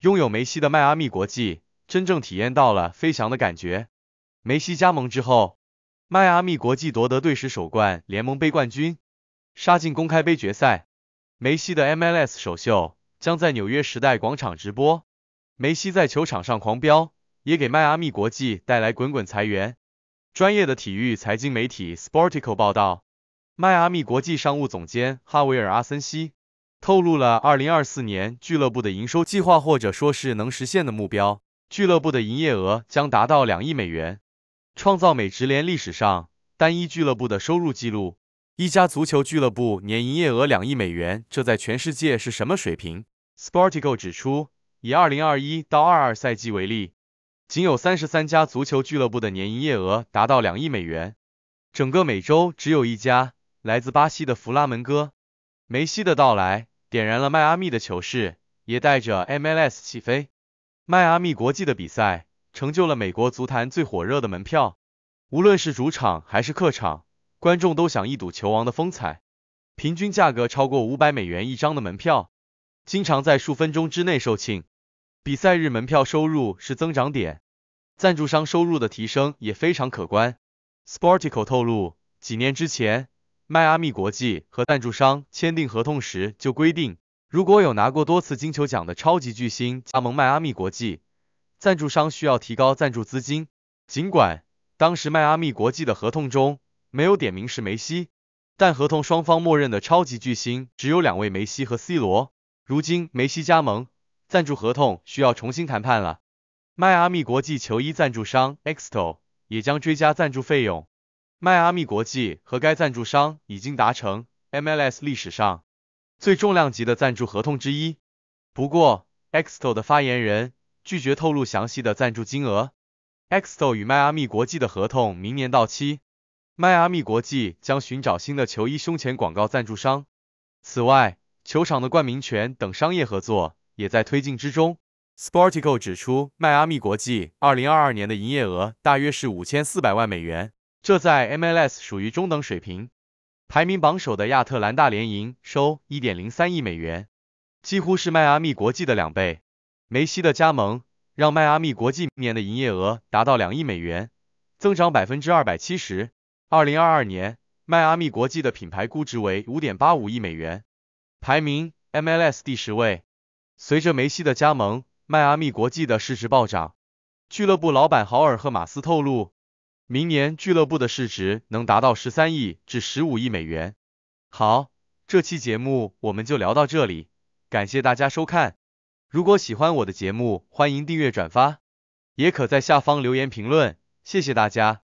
拥有梅西的迈阿密国际真正体验到了飞翔的感觉。梅西加盟之后，迈阿密国际夺得队史首冠，联盟杯冠军，杀进公开杯决赛。梅西的 MLS 首秀将在纽约时代广场直播。梅西在球场上狂飙，也给迈阿密国际带来滚滚财源。专业的体育财经媒体 Sportico 报道，迈阿密国际商务总监哈维尔·阿森西。透露了二零二四年俱乐部的营收计划，或者说是能实现的目标。俱乐部的营业额将达到两亿美元，创造美职联历史上单一俱乐部的收入记录。一家足球俱乐部年营业额两亿美元，这在全世界是什么水平？Sportico 指出，以二零二一到二二赛季为例，仅有三十三家足球俱乐部的年营业额达到两亿美元，整个美洲只有一家，来自巴西的弗拉门戈。梅西的到来。点燃了迈阿密的球市，也带着 MLS 起飞。迈阿密国际的比赛成就了美国足坛最火热的门票。无论是主场还是客场，观众都想一睹球王的风采。平均价格超过五百美元一张的门票，经常在数分钟之内售罄。比赛日门票收入是增长点，赞助商收入的提升也非常可观。Sportico 透露，几年之前。迈阿密国际和赞助商签订合同时就规定，如果有拿过多次金球奖的超级巨星加盟迈阿密国际，赞助商需要提高赞助资金。尽管当时迈阿密国际的合同中没有点名是梅西，但合同双方默认的超级巨星只有两位梅西和 C 罗。如今梅西加盟，赞助合同需要重新谈判了。迈阿密国际球衣赞助商 Exto 也将追加赞助费用。迈阿密国际和该赞助商已经达成 MLS 历史上最重量级的赞助合同之一。不过，Xto 的发言人拒绝透露详细的赞助金额。Xto 与迈阿密国际的合同明年到期，迈阿密国际将寻找新的球衣胸前广告赞助商。此外，球场的冠名权等商业合作也在推进之中。Sportico 指出，迈阿密国际二零二二年的营业额大约是五千四百万美元。这在 MLS 属于中等水平。排名榜首的亚特兰大联营收一点零三亿美元，几乎是迈阿密国际的两倍。梅西的加盟让迈阿密国际明年的营业额达到两亿美元，增长百分之二百七十。二零二二年，迈阿密国际的品牌估值为五点八五亿美元，排名 MLS 第十位。随着梅西的加盟，迈阿密国际的市值暴涨。俱乐部老板豪尔赫马斯透露。明年俱乐部的市值能达到十三亿至十五亿美元。好，这期节目我们就聊到这里，感谢大家收看。如果喜欢我的节目，欢迎订阅转发，也可在下方留言评论。谢谢大家。